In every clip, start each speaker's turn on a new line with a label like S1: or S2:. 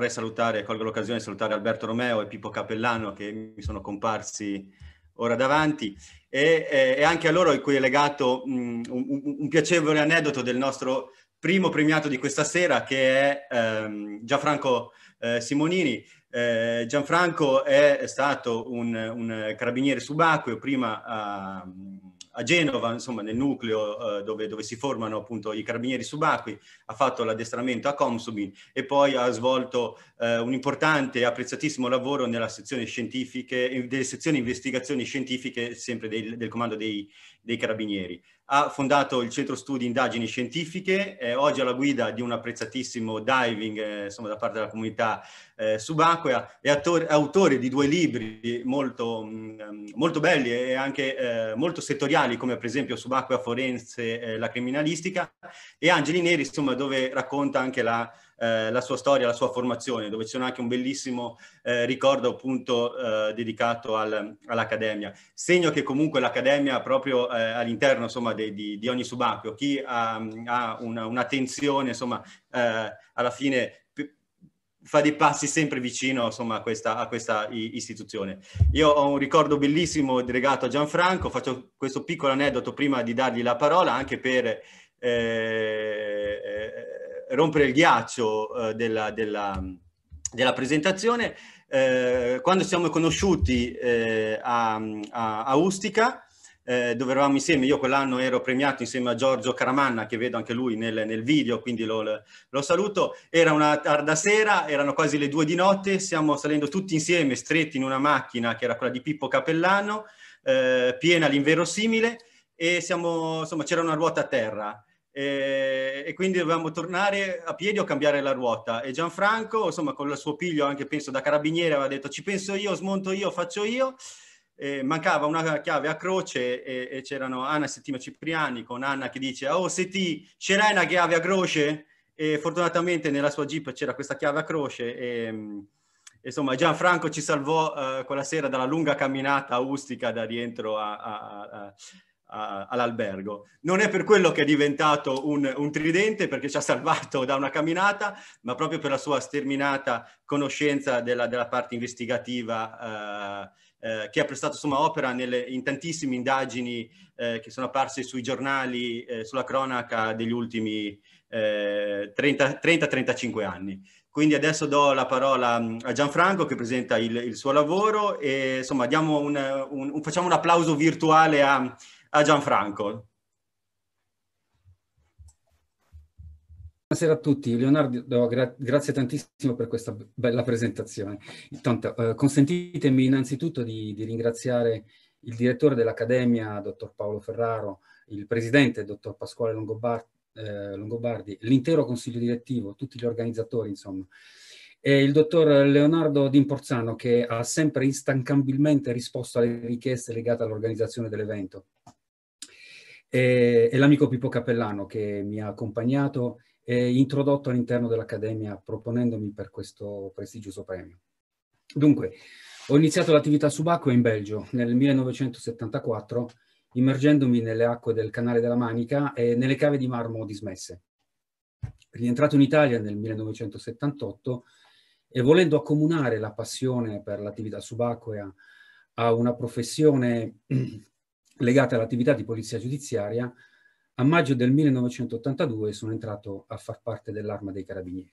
S1: vorrei salutare, colgo l'occasione di salutare Alberto Romeo e Pippo Capellano che mi sono comparsi
S2: ora davanti e, e anche a loro in cui è legato um, un, un, piacevole aneddoto del nostro primo premiato di questa sera che è um, Gianfranco eh, Simonini. Eh, Gianfranco è stato un, un carabiniere subacqueo prima a... Ehm, uh, a Genova, insomma nel nucleo eh, dove, dove, si formano appunto i carabinieri subacquei, ha fatto l'addestramento a Comsubin e poi ha svolto eh, un importante e apprezzatissimo lavoro nella sezione scientifiche, eh, delle sezioni investigazioni scientifiche sempre del, del comando dei, dei carabinieri ha fondato il Centro Studi Indagini Scientifiche, è oggi alla guida di un apprezzatissimo diving eh, insomma, da parte della comunità eh, subacquea, è attor- autore di due libri molto, mh, mm, molto belli e anche eh, molto settoriali come per esempio Subacquea Forense, e eh, la criminalistica e Angeli Neri insomma, dove racconta anche la eh, la sua storia, la sua formazione, dove c'è anche un bellissimo eh, ricordo appunto eh, dedicato al, all'Accademia. Segno che comunque l'Accademia proprio eh, all'interno insomma, de, di, di, ogni subacqueo, chi ha, ha una, un'attenzione insomma, eh, alla fine fa dei passi sempre vicino insomma, a, questa, a, questa, istituzione. Io ho un ricordo bellissimo legato a Gianfranco, faccio questo piccolo aneddoto prima di dargli la parola anche per eh, rompere il ghiaccio eh, della, della, della presentazione, eh, quando siamo conosciuti eh, a, a, a Ustica, eh, dove eravamo insieme, io quell'anno ero premiato insieme a Giorgio Caramanna, che vedo anche lui nel, nel video, quindi lo, lo, saluto. Era una tarda sera, erano quasi le due di notte, stiamo salendo tutti insieme, stretti in una macchina che era quella di Pippo Capellano, eh, piena l'inverosimile, e siamo, insomma, c'era una ruota a terra e, eh, e quindi dovevamo tornare a piedi o cambiare la ruota e Gianfranco insomma con il suo piglio anche penso da carabiniere aveva detto ci penso io, smonto io, faccio io eh, mancava una chiave a croce e, e c'erano Anna e Settima Cipriani con Anna che dice oh Setti c'era una chiave a croce e fortunatamente nella sua jeep c'era questa chiave a croce e insomma Gianfranco ci salvò eh, quella sera dalla lunga camminata ustica da rientro a, a all'albergo. Non è per quello che è diventato un, un, tridente, perché ci ha salvato da una camminata, ma proprio per la sua sterminata conoscenza della, della parte investigativa eh, eh, che ha prestato insomma, opera nelle, in tantissime indagini eh, che sono apparse sui giornali, eh, sulla cronaca degli ultimi 30-35 eh, anni. Quindi adesso do la parola mm, a Gianfranco che presenta il, il suo lavoro e insomma un, un, un, facciamo un applauso virtuale a, a Gianfranco.
S3: Buonasera a tutti, Leonardo, gra grazie tantissimo per questa bella presentazione. Intanto, eh, consentitemi innanzitutto di, di ringraziare il direttore dell'Accademia, dottor Paolo Ferraro, il presidente, dottor Pasquale Longobardi, eh, Longobardi l'intero consiglio direttivo, tutti gli organizzatori, insomma, e il dottor Leonardo D'Imporzano che ha sempre instancabilmente risposto alle richieste legate all'organizzazione dell'evento e, e l'amico Pippo Cappellano che mi ha accompagnato e introdotto all'interno dell'Accademia proponendomi per questo prestigioso premio. Dunque, ho iniziato l'attività subacquea in Belgio nel 1974, immergendomi nelle acque del Canale della Manica e nelle cave di marmo dismesse. Rientrato in Italia nel 1978 e volendo accomunare la passione per l'attività subacquea a una professione legate all'attività di polizia giudiziaria, a maggio del 1982 sono entrato a far parte dell'Arma dei Carabinieri.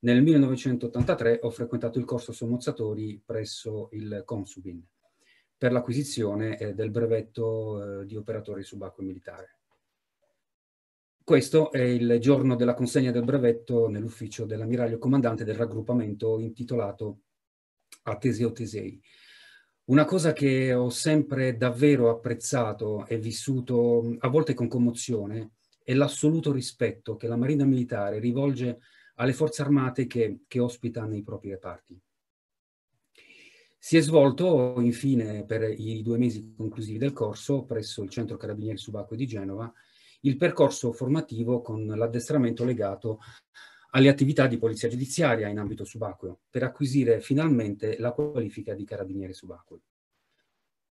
S3: Nel 1983 ho frequentato il corso sommozzatori presso il Consubin per l'acquisizione eh, del brevetto eh, di operatore subacqueo militare. Questo è il giorno della consegna del brevetto nell'ufficio dell'ammiraglio comandante del raggruppamento intitolato a Teseo Tesei, una cosa che ho sempre davvero apprezzato e vissuto a volte con commozione è l'assoluto rispetto che la Marina Militare rivolge alle forze armate che, che ospita nei propri reparti. Si è svolto infine per i due mesi conclusivi del corso presso il Centro Carabinieri Subacqueo di Genova il percorso formativo con l'addestramento legato alle attività di polizia giudiziaria in ambito subacqueo per acquisire finalmente la qualifica di carabiniere subacqueo.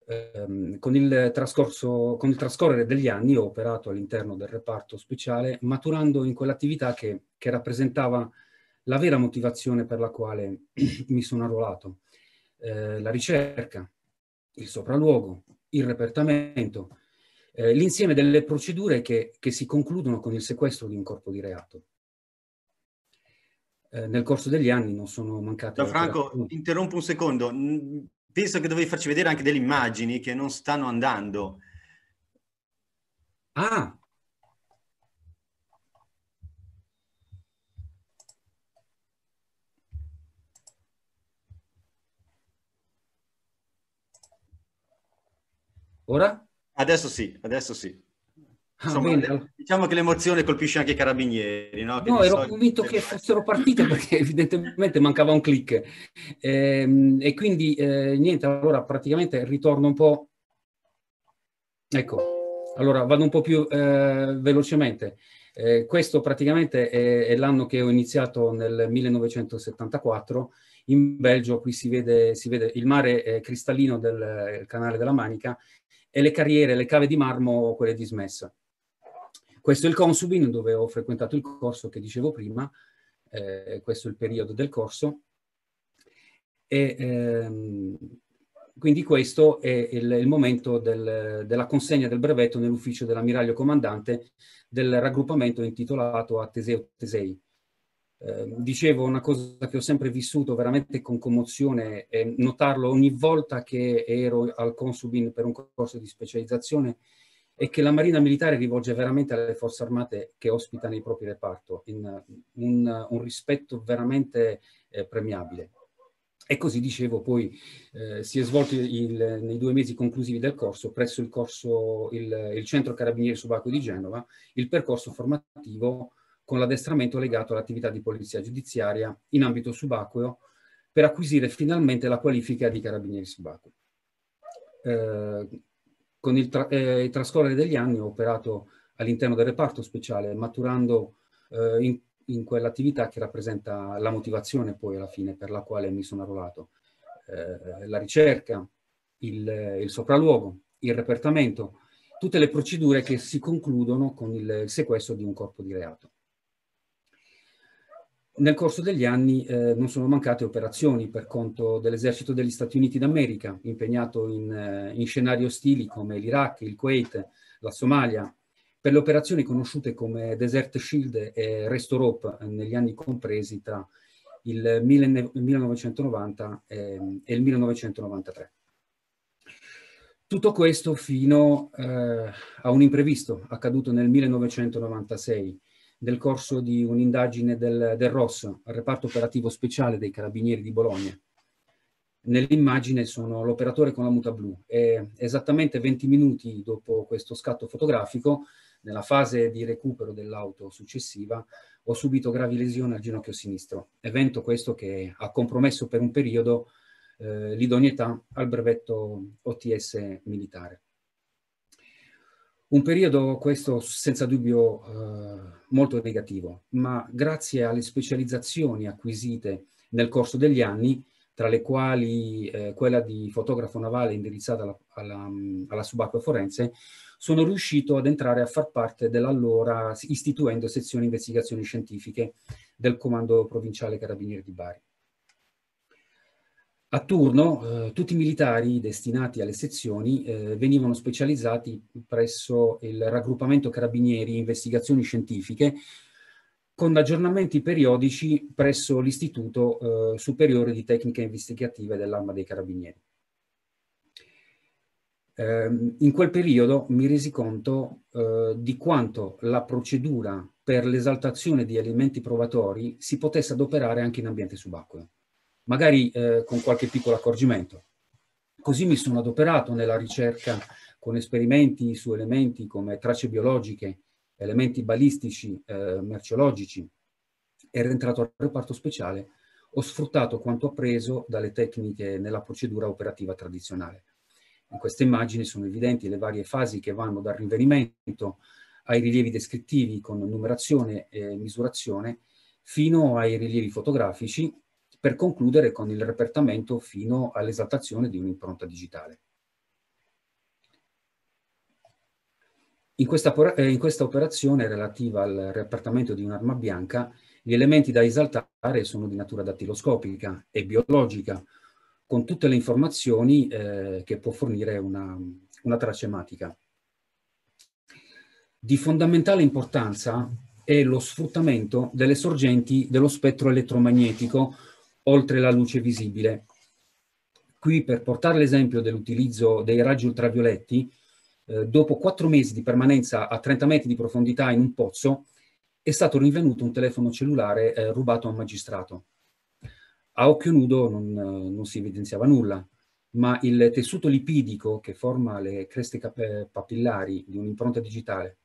S3: Ehm, con, il trascorso, con il trascorrere degli anni ho operato all'interno del reparto speciale maturando in quell'attività che, che rappresentava la vera motivazione per la quale mi sono arruolato, eh, la ricerca, il sopralluogo, il repertamento, eh, l'insieme delle procedure che, che si concludono con il sequestro di un corpo di reato. Eh, nel corso degli anni non sono mancate. No, Franco,
S2: ti interrompo un secondo. Mm, penso che dovevi farci vedere anche delle immagini che non stanno andando. Ah, Ora? Adesso sì, adesso sì. Ah, Insomma, ah, diciamo che l'emozione colpisce anche i carabinieri. No, no ero solito...
S3: convinto che fossero partite
S2: perché evidentemente mancava
S3: un click. E, ehm, e quindi eh, niente, allora praticamente ritorno un po'. Ecco, allora vado un po' più eh, velocemente. Eh, questo praticamente è, è l'anno che ho iniziato nel 1974 in Belgio, qui si vede, si vede il mare eh, cristallino del eh, canale della Manica e le carriere, le cave di marmo, quelle dismesse. Questo è il Consubin dove ho frequentato il corso che dicevo prima, eh, questo è il periodo del corso. E, ehm, quindi questo è il, il momento del, della consegna del brevetto nell'ufficio dell'ammiraglio comandante del raggruppamento intitolato a Teseo Tesei. Eh, dicevo una cosa che ho sempre vissuto veramente con commozione e notarlo ogni volta che ero al Consubin per un corso di specializzazione e che la Marina Militare rivolge veramente alle forze armate che ospitano i propri reparto, in un, un rispetto veramente eh, premiabile. E così dicevo, poi eh, si è svolto il, nei due mesi conclusivi del corso presso il, corso, il, il Centro Carabinieri Subacqueo di Genova il percorso formativo con l'addestramento legato all'attività di polizia giudiziaria in ambito subacqueo per acquisire finalmente la qualifica di carabinieri subacqueo. Eh, con il, tra eh, il trascorrere degli anni ho operato all'interno del reparto speciale, maturando eh, in, in quell'attività che rappresenta la motivazione poi alla fine per la quale mi sono arruolato. Eh, la ricerca, il, il, sopralluogo, il repertamento, tutte le procedure che si concludono con il sequestro di un corpo di reato nel corso degli anni eh, non sono mancate operazioni per conto dell'esercito degli Stati Uniti d'America, impegnato in, eh, in scenari ostili come l'Iraq, il Kuwait, la Somalia, per le operazioni conosciute come Desert Shield e Rest Europe eh, negli anni compresi tra il 1990 ehm, e il 1993. Tutto questo fino eh, a un imprevisto accaduto nel 1996 nel corso di un'indagine del, del ROS, al reparto operativo speciale dei carabinieri di Bologna. Nell'immagine sono l'operatore con la muta blu e esattamente 20 minuti dopo questo scatto fotografico, nella fase di recupero dell'auto successiva, ho subito gravi lesioni al ginocchio sinistro, evento questo che ha compromesso per un periodo eh, l'idoneità al brevetto OTS militare. Un periodo questo senza dubbio eh, molto negativo, ma grazie alle specializzazioni acquisite nel corso degli anni, tra le quali eh, quella di fotografo navale indirizzata alla, alla, mm, alla subacquea forense, sono riuscito ad entrare a far parte dell'allora istituendo sezioni investigazioni scientifiche del Comando Provinciale Carabinieri di Bari. A turno eh, tutti i militari destinati alle sezioni eh, venivano specializzati presso il raggruppamento carabinieri investigazioni scientifiche con aggiornamenti periodici presso l'Istituto eh, Superiore di Tecniche Investigative dell'Arma dei Carabinieri. Ehm, in quel periodo mi resi conto eh, di quanto la procedura per l'esaltazione di elementi provatori si potesse adoperare anche in ambiente subacqueo magari eh, con qualche piccolo accorgimento. Così mi sono adoperato nella ricerca con esperimenti su elementi come tracce biologiche, elementi balistici, eh, merceologici. e rientrato al reparto speciale, ho sfruttato quanto appreso dalle tecniche nella procedura operativa tradizionale. In queste immagini sono evidenti le varie fasi che vanno dal rinvenimento ai rilievi descrittivi con numerazione e misurazione, fino ai rilievi fotografici per concludere con il repertamento fino all'esaltazione di un'impronta digitale. In questa, eh, in questa, operazione relativa al repertamento di un'arma bianca, gli elementi da esaltare sono di natura dattiloscopica e biologica, con tutte le informazioni eh, che può fornire una, una tracematica. Di fondamentale importanza è lo sfruttamento delle sorgenti dello spettro elettromagnetico oltre la luce visibile. Qui, per portare l'esempio dell'utilizzo dei raggi ultravioletti, eh, dopo quattro mesi di permanenza a 30 metri di profondità in un pozzo, è stato rinvenuto un telefono cellulare eh, rubato a un magistrato. A occhio nudo non, eh, non, si evidenziava nulla, ma il tessuto lipidico che forma le creste eh, papillari di un'impronta digitale,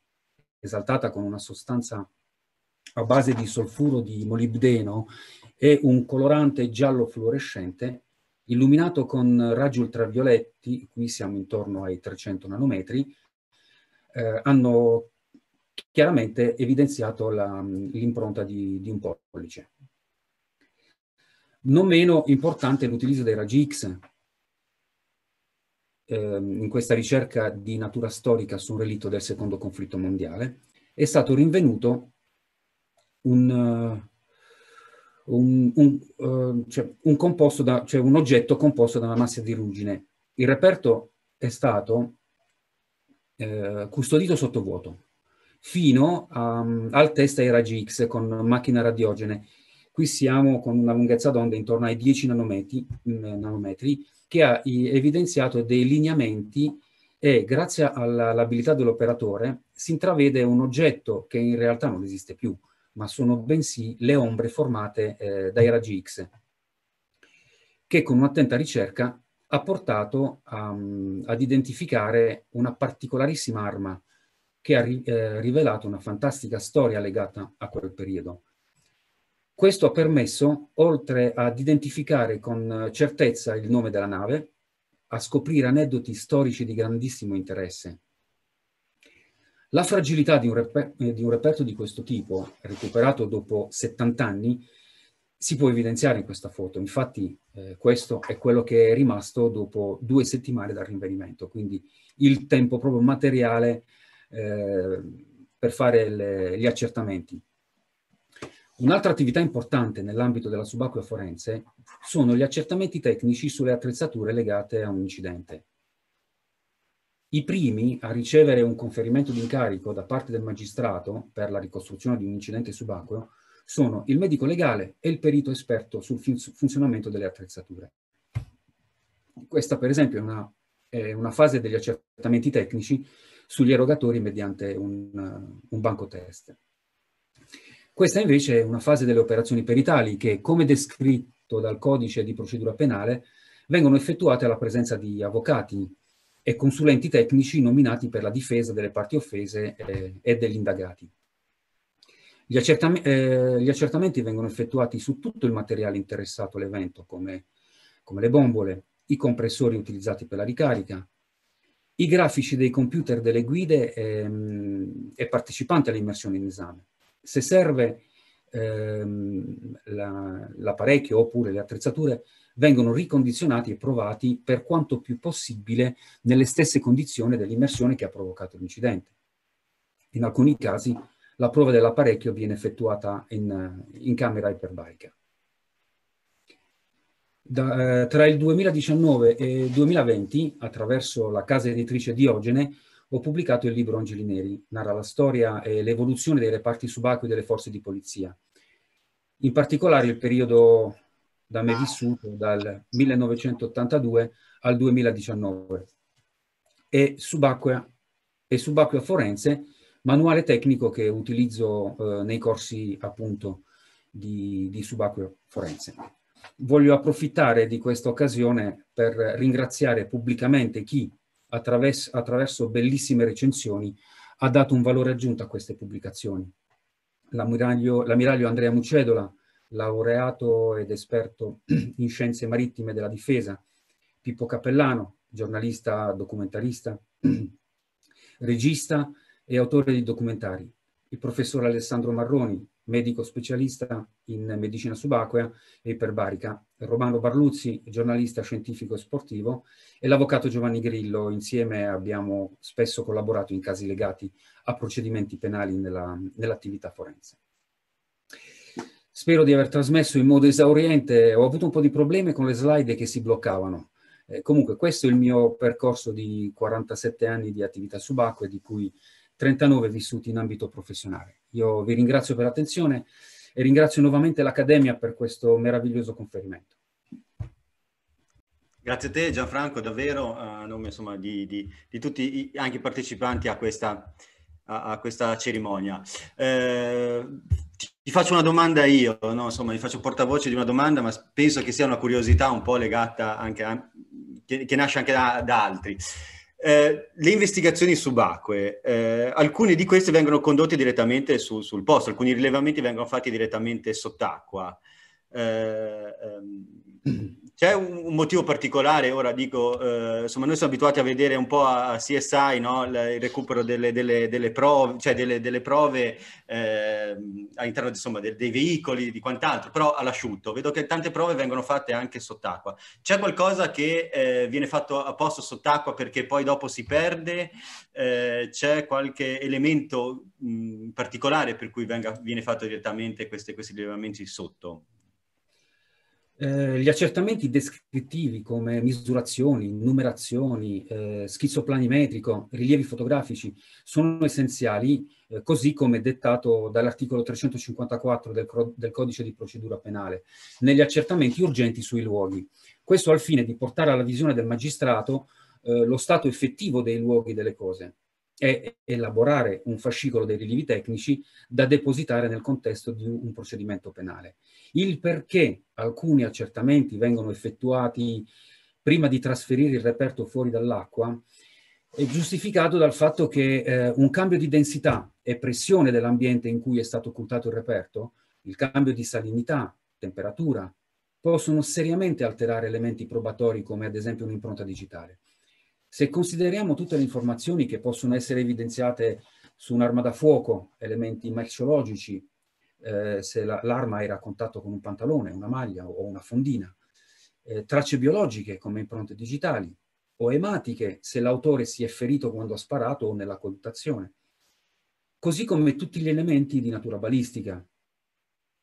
S3: esaltata con una sostanza a base di solfuro di molibdeno e un colorante giallo fluorescente illuminato con raggi ultravioletti, qui siamo intorno ai 300 nanometri, eh, hanno chiaramente evidenziato l'impronta di, di un pollice. Non meno importante è l'utilizzo dei raggi X. Eh, in questa ricerca di natura storica su un relitto del secondo conflitto mondiale è stato rinvenuto un, un, un, uh, cioè un, da, cioè un oggetto composto da una massa di ruggine. Il reperto è stato eh, custodito sotto vuoto fino a, um, al test AirAG X con macchina radiogene. Qui siamo con una lunghezza d'onda intorno ai 10 nanometri, mm, nanometri che ha i, evidenziato dei lineamenti e grazie all'abilità dell'operatore si intravede un oggetto che in realtà non esiste più, ma sono bensì le ombre formate eh, dai raggi X, che con un'attenta ricerca ha portato um, ad identificare una particolarissima arma che ha ri eh, rivelato una fantastica storia legata a quel periodo. Questo ha permesso, oltre ad identificare con certezza il nome della nave, a scoprire aneddoti storici di grandissimo interesse, la fragilità di un, reper- di un reperto di questo tipo, recuperato dopo 70 anni, si può evidenziare in questa foto. Infatti eh, questo è quello che è rimasto dopo due settimane dal rinvenimento, quindi il tempo proprio materiale eh, per fare le, gli accertamenti. Un'altra attività importante nell'ambito della subacquea forense sono gli accertamenti tecnici sulle attrezzature legate a un incidente. I primi a ricevere un conferimento di incarico da parte del magistrato per la ricostruzione di un incidente subacqueo sono il medico legale e il perito esperto sul funzionamento delle attrezzature. Questa, per esempio, è una, è una fase degli accertamenti tecnici sugli erogatori mediante un, un banco test. Questa invece è una fase delle operazioni peritali che, come descritto dal codice di procedura penale, vengono effettuate alla presenza di avvocati, e consulenti tecnici nominati per la difesa delle parti offese eh, e degli indagati. Gli, accertam eh, gli, accertamenti vengono effettuati su tutto il materiale interessato all'evento, come, come le bombole, i compressori utilizzati per la ricarica, i grafici dei computer delle guide ehm, e partecipanti all'immersione in esame. Se serve ehm, l'apparecchio la, oppure le attrezzature, vengono ricondizionati e provati per quanto più possibile nelle stesse condizioni dell'immersione che ha provocato l'incidente. In alcuni casi la prova dell'apparecchio viene effettuata in, in camera iperbarica. Da, eh, tra il 2019 e il 2020, attraverso la casa editrice Diogene, ho pubblicato il libro Angeli Neri, narra la storia e l'evoluzione dei reparti subacquei delle forze di polizia. In particolare il periodo da me vissuto dal 1982 al 2019 e subacquea, e subacquea forense, manuale tecnico che utilizzo eh, nei corsi appunto di, di subacqueo forense. Voglio approfittare di questa occasione per ringraziare pubblicamente chi attraverso, attraverso bellissime recensioni ha dato un valore aggiunto a queste pubblicazioni. L'ammiraglio Andrea Mucedola, laureato ed esperto in scienze marittime della difesa, Pippo Cappellano, giornalista, documentarista, regista e autore di documentari, il professor Alessandro Marroni, medico specialista in medicina subacquea e iperbarica, Romano Barluzzi, giornalista scientifico e sportivo, e l'avvocato Giovanni Grillo. Insieme abbiamo spesso collaborato in casi legati a procedimenti penali nella, nell'attività forense. Spero di aver trasmesso in modo esauriente, ho avuto un po' di problemi con le slide che si bloccavano. Eh, comunque questo è il mio percorso di 47 anni di attività subacquea, di cui 39 vissuti in ambito professionale. Io vi ringrazio per l'attenzione e ringrazio nuovamente l'Accademia per questo meraviglioso conferimento.
S2: Grazie a te Gianfranco, davvero eh, a nome insomma, di, di, di, tutti i, anche i partecipanti a questa, a, a questa cerimonia. Eh, ti faccio una domanda io, no? insomma, vi faccio portavoce di una domanda, ma penso che sia una curiosità un po' legata anche a, che, che nasce anche da, da altri. Eh, le investigazioni subacquee, eh, alcune di queste vengono condotte direttamente su, sul posto, alcuni rilevamenti vengono fatti direttamente sott'acqua. Eh, ehm, C'è un motivo particolare, ora dico, eh, insomma noi siamo abituati a vedere un po' a CSI no? il recupero delle, delle, delle prove, cioè delle, delle prove eh, all'interno insomma, dei, dei veicoli, di quant'altro, però all'asciutto. Vedo che tante prove vengono fatte anche sott'acqua. C'è qualcosa che eh, viene fatto apposta sott'acqua perché poi dopo si perde? Eh, c'è qualche elemento mh, particolare per cui venga, viene fatto direttamente questi rilevamenti sotto?
S3: Eh, gli accertamenti descrittivi come misurazioni, numerazioni, eh, schizzo planimetrico, rilievi fotografici sono essenziali, eh, così come dettato dall'articolo 354 del, del, codice di procedura penale, negli accertamenti urgenti sui luoghi. Questo al fine di portare alla visione del magistrato eh, lo stato effettivo dei luoghi delle cose è elaborare un fascicolo dei rilievi tecnici da depositare nel contesto di un procedimento penale. Il perché alcuni accertamenti vengono effettuati prima di trasferire il reperto fuori dall'acqua è giustificato dal fatto che eh, un cambio di densità e pressione dell'ambiente in cui è stato occultato il reperto, il cambio di salinità, temperatura, possono seriamente alterare elementi probatori come ad esempio un'impronta digitale. Se consideriamo tutte le informazioni che possono essere evidenziate su un'arma da fuoco, elementi merceologici, eh, se la, l'arma era a contatto con un pantalone, una maglia o una fondina, eh, tracce biologiche come impronte digitali o ematiche se l'autore si è ferito quando ha sparato o nella colluttazione, così come tutti gli elementi di natura balistica.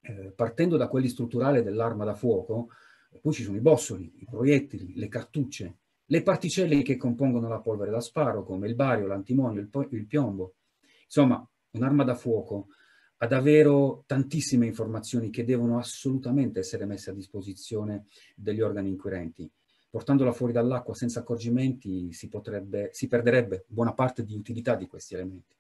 S3: Eh, partendo da quelli strutturali dell'arma da fuoco, poi ci sono i bossoli, i proiettili, le cartucce, le particelle che compongono la polvere da sparo, come il bario, l'antimonio, il, il piombo. Insomma, un'arma da fuoco ha davvero tantissime informazioni che devono assolutamente essere messe a disposizione degli organi inquirenti. Portandola fuori dall'acqua senza accorgimenti si, potrebbe, si perderebbe buona parte di utilità di questi elementi.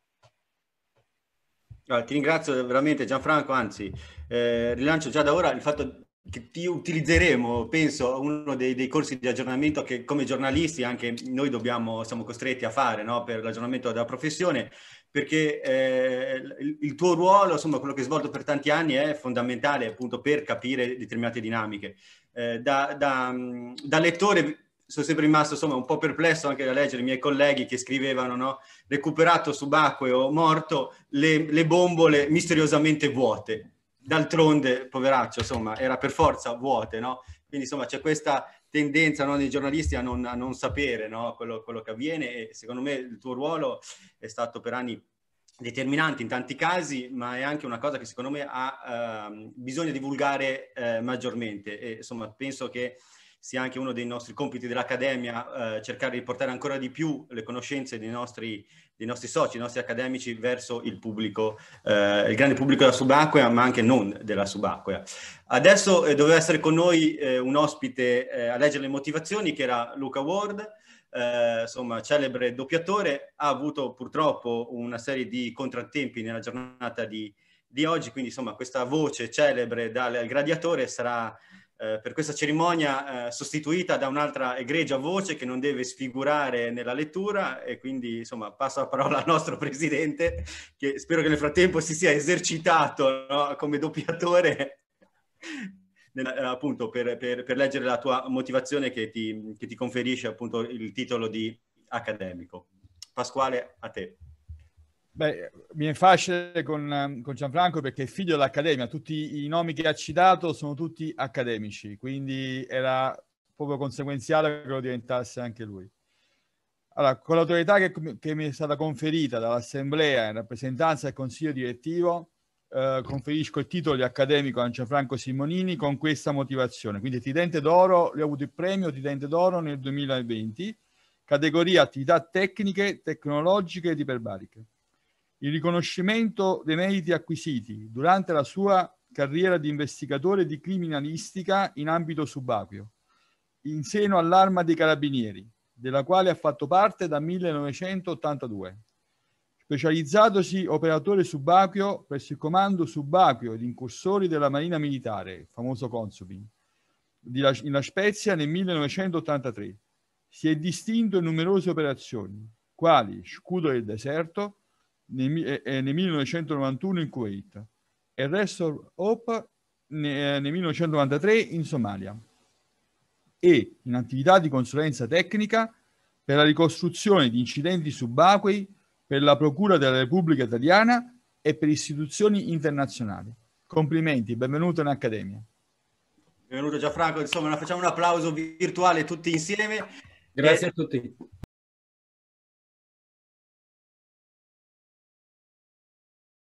S2: Ah, ti ringrazio veramente Gianfranco, anzi eh, rilancio già da ora il fatto che ti utilizzeremo, penso, uno dei, dei, corsi di aggiornamento che come giornalisti anche noi dobbiamo, siamo costretti a fare no? per l'aggiornamento della professione, perché eh, il, tuo ruolo, insomma, quello che hai svolto per tanti anni è fondamentale appunto per capire determinate dinamiche. Eh, da, da, da lettore sono sempre rimasto insomma, un po' perplesso anche da leggere i miei colleghi che scrivevano no? recuperato subacqueo morto le, le bombole misteriosamente vuote d'altronde, poveraccio, insomma, era per forza vuote, no? Quindi, insomma, c'è questa tendenza no, dei giornalisti a non, a non sapere no, quello, quello, che avviene e secondo me il tuo ruolo è stato per anni determinante in tanti casi, ma è anche una cosa che secondo me ha, eh, bisogna divulgare eh, maggiormente e, insomma, penso che sia anche uno dei nostri compiti dell'Accademia eh, cercare di portare ancora di più le conoscenze dei nostri, dei nostri soci, dei nostri accademici verso il pubblico, eh, il grande pubblico della subacquea, ma anche non della subacquea. Adesso eh, doveva essere con noi eh, un ospite eh, a leggere le motivazioni, che era Luca Ward, eh, insomma celebre doppiatore, ha avuto purtroppo una serie di contrattempi nella giornata di, di oggi, quindi insomma questa voce celebre dal gladiatore sarà eh, per questa cerimonia eh, sostituita da un'altra egregia voce che non deve sfigurare nella lettura e quindi insomma passo la parola al nostro presidente che spero che nel frattempo si sia esercitato no, come doppiatore nel, appunto per, per, per, leggere la tua motivazione che ti, che ti conferisce appunto il titolo di accademico. Pasquale a te.
S1: Beh, mi è facile con, ehm, con, Gianfranco perché è figlio dell'Accademia, tutti i nomi che ha citato sono tutti accademici, quindi era proprio conseguenziale che lo diventasse anche lui. Allora, con l'autorità che, che mi è stata conferita dall'Assemblea in rappresentanza del Consiglio Direttivo, eh, conferisco il titolo di accademico a Gianfranco Simonini con questa motivazione. Quindi Tidente d'Oro, lui ha avuto il premio Tidente d'Oro nel 2020, categoria attività tecniche, tecnologiche ed iperbariche. Il riconoscimento dei meriti acquisiti durante la sua carriera di investigatore di criminalistica in ambito subacqueo, in seno all'arma dei carabinieri, della quale ha fatto parte da 1982. Specializzatosi operatore subacqueo presso il comando subacqueo ed incursori della Marina Militare, famoso Consubin, in La Spezia nel 1983. Si è distinto in numerose operazioni, quali Scudo del Deserto, nel, eh, eh, 1991 in Kuwait e Restore Hope nel 1993 in Somalia e in attività di consulenza tecnica per la ricostruzione di incidenti subacquei per la Procura della Repubblica Italiana e per istituzioni internazionali. Complimenti, benvenuto in Accademia.
S2: Benvenuto Gianfranco, insomma
S1: facciamo un applauso virtuale tutti insieme. Grazie e... a tutti.